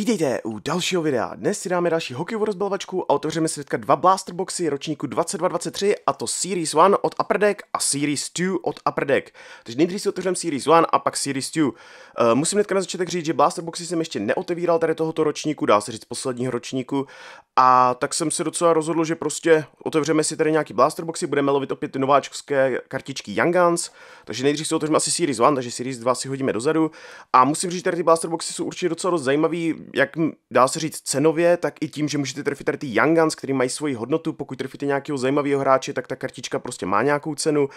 Vítejte u dalšího videa. Dnes si dáme další hokejovou rozbalovačku a otevřeme si teďka dva blaster boxy ročníku 2223 a to Series 1 od Upper Deck a Series 2 od Upper Deck. Takže nejdřív si otevřeme Series 1 a pak Series 2. Uh, eh, musím hnedka na začátek říct, že blaster boxy jsem ještě neotevíral tady tohoto ročníku, dá se říct posledního ročníku, a tak jsem se docela rozhodl, že prostě otevřeme si tady nějaký blaster boxy, budeme lovit opět ty nováčkovské kartičky Young Guns, takže nejdřív si otevřeme asi Series 1, takže Series 2 si hodíme dozadu. A musím říct, že tady ty blaster boxy jsou určitě docela dost zajímavý jak dá se říct cenově, tak i tím, že můžete trefit tady ty Young Guns, který mají svoji hodnotu, pokud trefíte nějakého zajímavého hráče, tak ta kartička prostě má nějakou cenu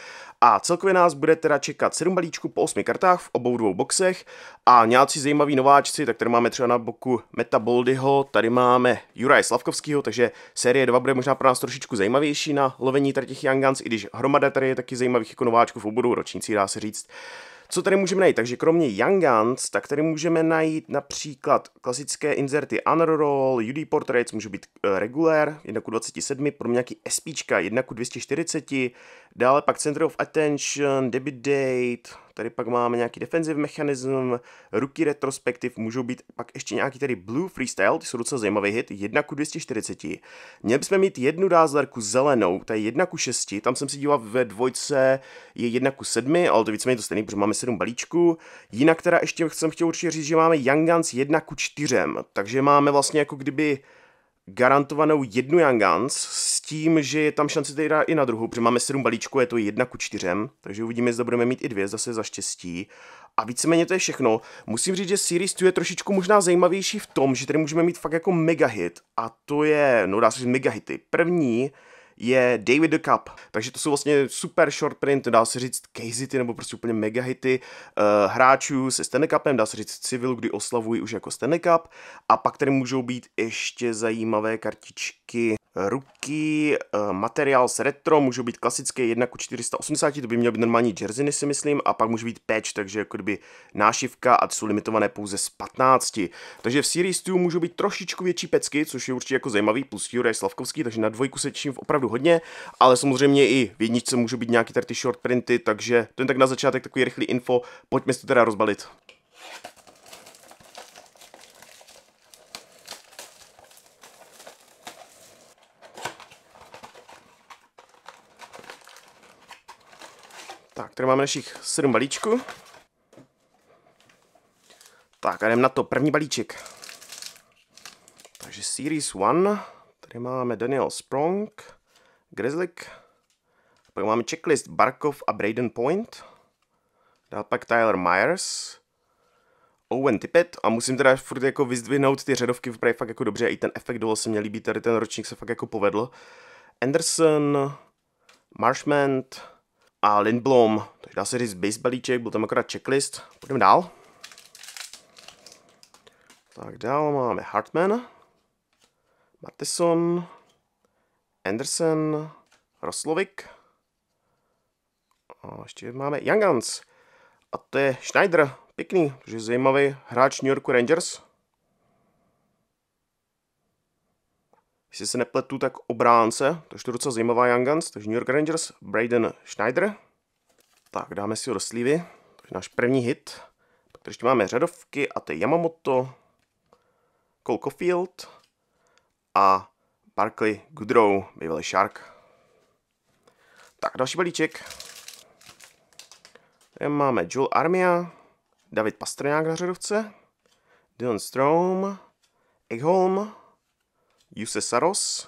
a celkově nás bude teda čekat 7 balíčků po 8 kartách v obou dvou boxech a nějací zajímaví nováčci, tak tady máme třeba na boku Meta Boldyho, tady máme Juraj Slavkovského, takže série 2 bude možná pro nás trošičku zajímavější na lovení tady těch Young Guns, i když hromada tady je taky zajímavých jako nováčků v obou ročnících, dá se říct. Co tady můžeme najít? Takže kromě Young Guns, tak tady můžeme najít například klasické inzerty Unroll, UD Portraits, může být regular, 1 27, pro mě nějaký SPčka, 1 240, Dále pak Center of Attention, Debit Date, tady pak máme nějaký defensive mechanism, ruky retrospektiv, můžou být pak ještě nějaký tady Blue Freestyle, ty jsou docela zajímavý hit, 1 ku 240. Měli bychom mít jednu dázlerku zelenou, ta je 1 ku 6, tam jsem si díval ve dvojce, je 1 ku 7, ale to víceméně to stejný, protože máme 7 balíčků. Jinak teda ještě jsem chtěl určitě říct, že máme Young Guns 1 ku 4, takže máme vlastně jako kdyby garantovanou jednu Young Guns s tím, že je tam šance teda i na druhou, protože máme sedm balíčků, je to jedna ku čtyřem, takže uvidíme, zda budeme mít i dvě, zase za štěstí. A víceméně to je všechno. Musím říct, že Series 2 je trošičku možná zajímavější v tom, že tady můžeme mít fakt jako mega hit. A to je, no dá se říct, mega hity. První je David the Cup. Takže to jsou vlastně super short print, dá se říct casehity nebo prostě úplně mega hity uh, hráčů se Stanley Cupem, dá se říct civil, kdy oslavují už jako Stanley Cup. A pak tady můžou být ještě zajímavé kartičky ruky, eh, materiál s retro, můžou být klasické 1 k 480, to by měl být normální jersey, si myslím, a pak může být patch, takže jako kdyby nášivka a jsou limitované pouze z 15. Takže v Series 2 můžou být trošičku větší pecky, což je určitě jako zajímavý, plus je Slavkovský, takže na dvojku se těším opravdu hodně, ale samozřejmě i v jedničce můžou být nějaký tady ty short printy, takže to je tak na začátek takový rychlý info, pojďme si to teda rozbalit. Tak, tady máme našich sedm balíčků. Tak a jdem na to, první balíček. Takže Series 1, tady máme Daniel Sprong, Grizzlick, pak máme checklist Barkov a Braden Point, dál pak Tyler Myers, Owen Tippett a musím teda furt jako vyzdvihnout ty řadovky, vypadají fakt jako dobře, i ten efekt dole se mě líbí, tady ten ročník se fakt jako povedl. Anderson, Marshmant, a Lindblom. Tak dá se říct balíček, byl tam akorát checklist. Půjdeme dál. Tak dál máme Hartman, Matheson, Anderson, Roslovik. A ještě máme Young Guns. A to je Schneider. Pěkný, protože zajímavý hráč New Yorku Rangers. jestli se nepletu, tak obránce, to je docela zajímavá Young Guns, takže New York Rangers, Braden Schneider. Tak, dáme si ho do slívy, to je náš první hit. Pak tady ještě máme řadovky a to je Yamamoto, Cole Caulfield a Barkley Goodrow, bývalý Shark. Tak, další balíček. Tady máme Joel Armia, David Pastrňák na řadovce, Dylan Strom, Egholm, Saros,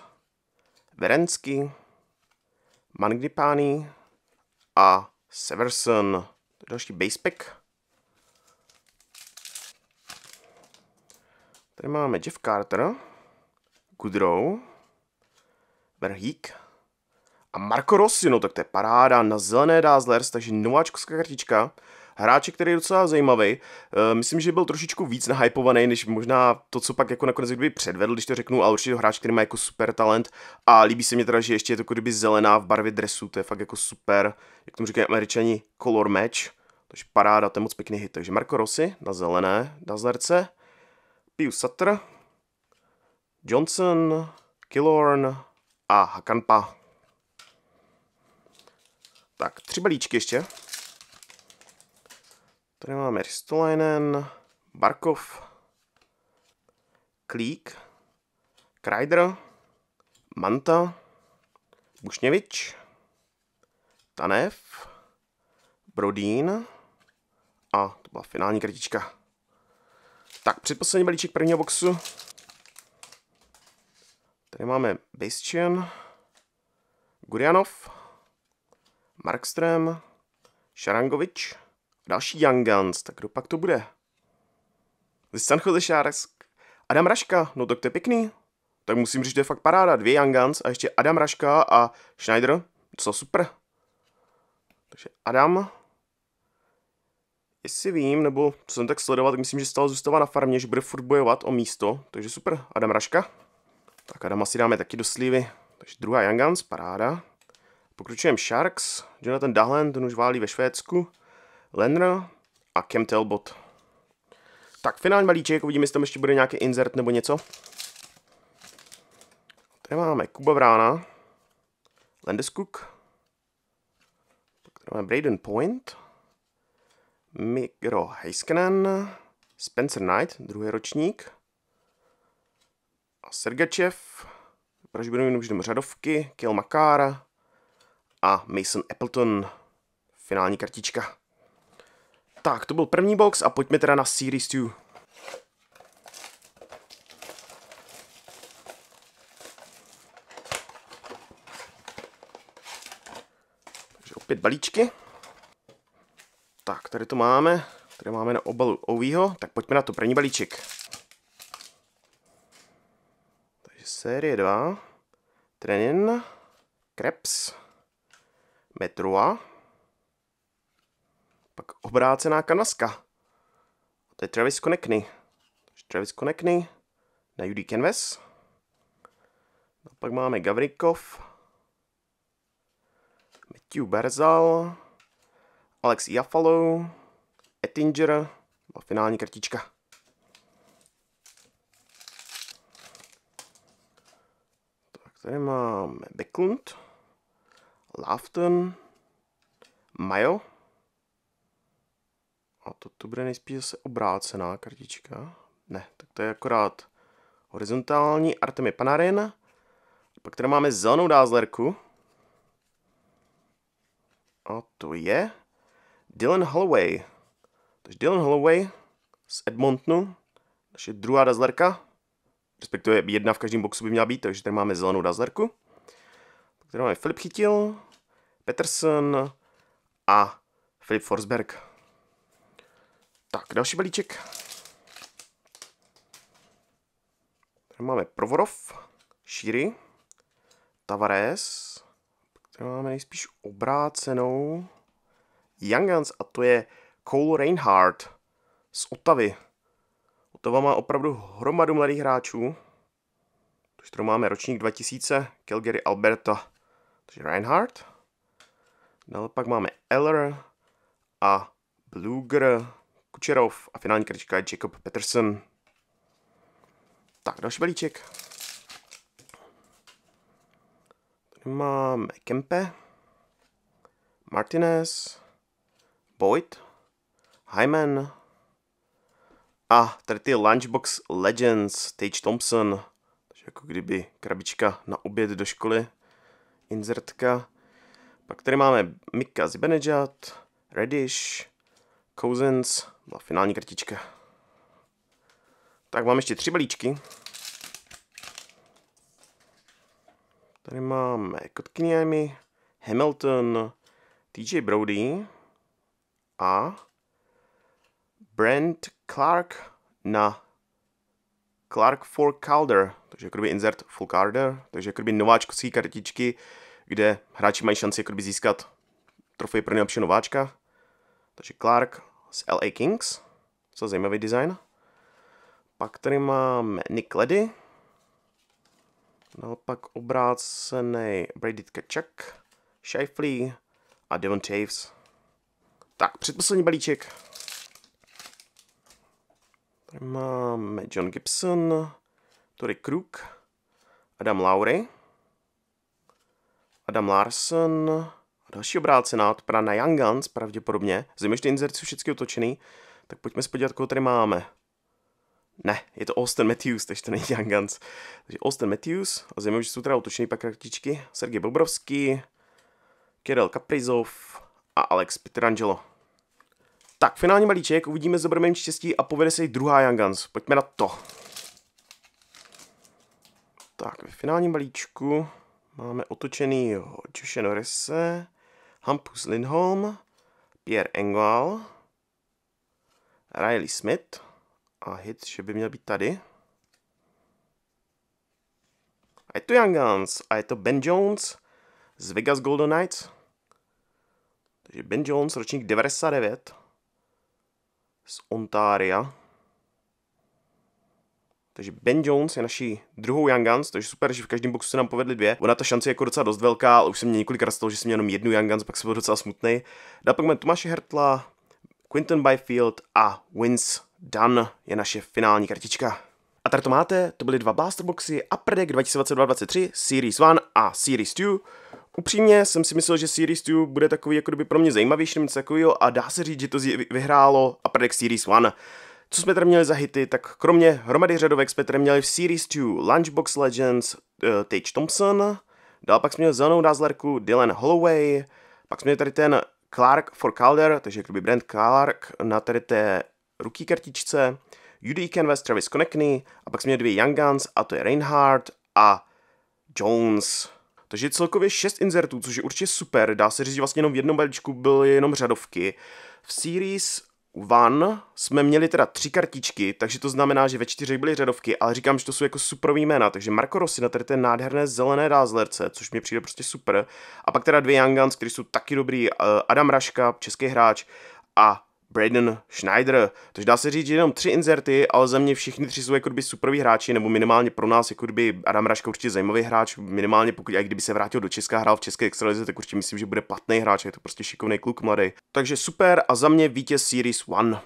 Verensky, Mangdipány a Severson. Další pack. Tady máme Jeff Carter, Goodrow, Verhík a Marco Rossi. No tak to je paráda na zelené Dazzlers, takže nováčkovská kartička hráče, který je docela zajímavý. Eh, myslím, že byl trošičku víc nahypovaný, než možná to, co pak jako nakonec kdyby předvedl, když to řeknu, ale určitě hráč, který má jako super talent a líbí se mi teda, že ještě je to jako kdyby zelená v barvě dresu, to je fakt jako super, jak tomu říkají američani, color match. To je paráda, to je moc pěkný hit. Takže Marco Rossi na zelené dazlerce, Pius Sutter, Johnson, Killorn a Hakanpa. Tak, tři balíčky ještě. Tady máme Ristolainen, Barkov, Klík, Kreider, Manta, Bušněvič, Tanev, Brodín a to byla finální kritička. Tak, předposlední balíček prvního boxu. Tady máme Bastion, Gurianov, Markström, Šarangovič, Další Young Guns, tak kdo pak to bude? Ze San Jose Sharks. Adam Raška, no tak to je pěkný. Tak musím říct, že je fakt paráda. Dvě Young Guns a ještě Adam Raška a Schneider. Co super. Takže Adam, jestli vím, nebo co jsem tak sledoval, tak myslím, že stále zůstává na farmě, že bude furt bojovat o místo, takže super, Adam Raška. Tak Adam si dáme taky do slívy, takže druhá Young Guns, paráda. Pokračujeme Sharks, Jonathan Dahlen, ten už válí ve Švédsku. Lenner a Kem Talbot. Tak, finální balíček, uvidíme, jestli tam ještě bude nějaký insert nebo něco. Tady máme Kuba Vrána, Landeskuk, pak tady máme Braden Point, Mikro Heiskanen, Spencer Knight, druhý ročník, a Sergačev, jenom vždy řadovky, Kill Makára a Mason Appleton, finální kartička. Tak, to byl první box a pojďme teda na Series 2. Takže opět balíčky. Tak, tady to máme. Tady máme na obalu Ovího. Tak pojďme na to první balíček. Takže série 2. Trenin. Krebs. Metrua. Pak obrácená kanaska. to je Travis Konekny. Travis Konekny na UD Canvas. A no, pak máme Gavrikov, Matthew Berzal, Alex Jafalo, Ettinger a no, finální kartička. Tak tady máme Beklund, Lafton, Mayo, a to tu bude nejspíš zase obrácená kartička. Ne, tak to je akorát horizontální Artemi Panarin. Pak tady máme zelenou dázlerku. A to je Dylan Holloway. Takže Dylan Holloway z Edmontonu, naše druhá dazlerka, respektive jedna v každém boxu by měla být, takže tady máme zelenou dazlerku. Pak tady máme Filip Chytil, Peterson a Filip Forsberg. Tak, další balíček. Tady máme Provorov, Šíry, Tavares, tady máme nejspíš obrácenou Young Guns a to je Cole Reinhardt z Otavy. Otava má opravdu hromadu mladých hráčů. Tož tady máme ročník 2000, Calgary Alberta, takže Reinhardt. Dále pak máme Eller a Bluger Kučerov a finální kartička je Jacob Peterson. Tak, další balíček. Tady máme Kempe, Martinez, Boyd, Hyman a tady ty Lunchbox Legends, Tage Thompson, takže jako kdyby krabička na oběd do školy, inzertka. Pak tady máme Mika Zibanejad, Reddish, Cousins, No finální krtička. Tak mám ještě tři balíčky. Tady máme Kotkiniemi, Hamilton, TJ Brody a Brent Clark na Clark for Calder, takže jakoby insert full Calder, takže jakoby nováčkovské kartičky, kde hráči mají šanci jakoby získat trofej pro nejlepšího nováčka. Takže Clark, z LA Kings, co zajímavý design. Pak tady máme Nick No pak obrácený Brady Kachuk, Shifley a Devon Taves. Tak, předposlední balíček. Tady máme John Gibson, Tory Krug, Adam Lowry, Adam Larson, další obrácená, na na Young Guns, pravděpodobně. Zřejmě, ty jsou všechny otočený. Tak pojďme se podívat, koho tady máme. Ne, je to Austin Matthews, takže to není Young Guns. Takže Austin Matthews, a zřejmě, že jsou teda otočený pak kartičky. Sergej Bobrovský, Kirill Kaprizov a Alex Petrangelo. Tak, finální balíček, uvidíme, zda budeme štěstí a povede se i druhá Young Guns. Pojďme na to. Tak, ve finálním balíčku máme otočený Joshua Norrise, Hampus Lindholm, Pierre Engel, Riley Smith a hit, že by měl být tady. A je to Young Guns a je to Ben Jones z Vegas Golden Knights. Takže Ben Jones, ročník 99 z Ontária. Takže Ben Jones je naší druhou Young Guns, takže super, že v každém boxu se nám povedly dvě. Ona ta šance je jako docela dost velká, ale už jsem mě několikrát stalo, že jsem měl jenom jednu Young Guns, pak jsem byl docela smutný. Dá pak máme Tomáše Hertla, Quinton Byfield a Wins Dunn je naše finální kartička. A tady to máte, to byly dva blaster boxy. A Deck 2022-23, Series 1 a Series 2. Upřímně jsem si myslel, že Series 2 bude takový jako kdyby pro mě zajímavější, něco takového a dá se říct, že to vyhrálo A Deck Series 1. Co jsme tam měli za hity, tak kromě hromady řadovek jsme tam měli v Series 2 Lunchbox Legends uh, Tage Thompson, dál pak jsme měli zelenou dazlerku Dylan Holloway, pak jsme měli tady ten Clark for Calder, takže kdyby Brand Clark na tady té ruky kartičce, UD Canvas, Travis Konekny a pak jsme měli dvě Young Guns a to je Reinhardt a Jones. Takže celkově 6 inzertů, což je určitě super, dá se říct, že vlastně jenom v jednom balíčku byly jenom řadovky. V series One jsme měli teda tři kartičky, takže to znamená, že ve čtyřech byly řadovky, ale říkám, že to jsou jako super jména, takže Marco na tady té nádherné zelené dázlerce, což mi přijde prostě super, a pak teda dvě Young Guns, kteří jsou taky dobrý, eh, Adam Raška, český hráč, a Braden Schneider. Takže dá se říct, že jenom tři inzerty, ale za mě všichni tři jsou jako by superví hráči, nebo minimálně pro nás, jako by Adam Raška určitě zajímavý hráč, minimálně pokud, a kdyby se vrátil do Česka, hrál v České extralize, tak určitě myslím, že bude platný hráč, je to prostě šikovný kluk mladý. Takže super a za mě vítěz Series 1.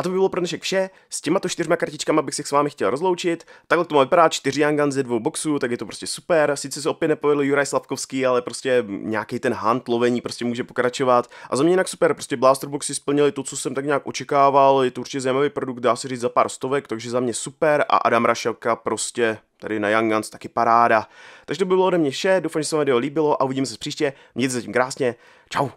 A to by bylo pro dnešek vše. S těmato čtyřma kartičkama bych se s vámi chtěl rozloučit. Takhle to má vypadá čtyři Yangan ze dvou boxů, tak je to prostě super. Sice se opět nepovedl Juraj Slavkovský, ale prostě nějaký ten hunt lovení prostě může pokračovat. A za mě jinak super, prostě Blaster Boxy splnili to, co jsem tak nějak očekával. Je to určitě zajímavý produkt, dá se říct za pár stovek, takže za mě super. A Adam Rašelka prostě tady na Young Guns taky paráda. Takže to by bylo ode mě vše, doufám, že se vám video líbilo a uvidíme se příště. Mějte zatím krásně, čau!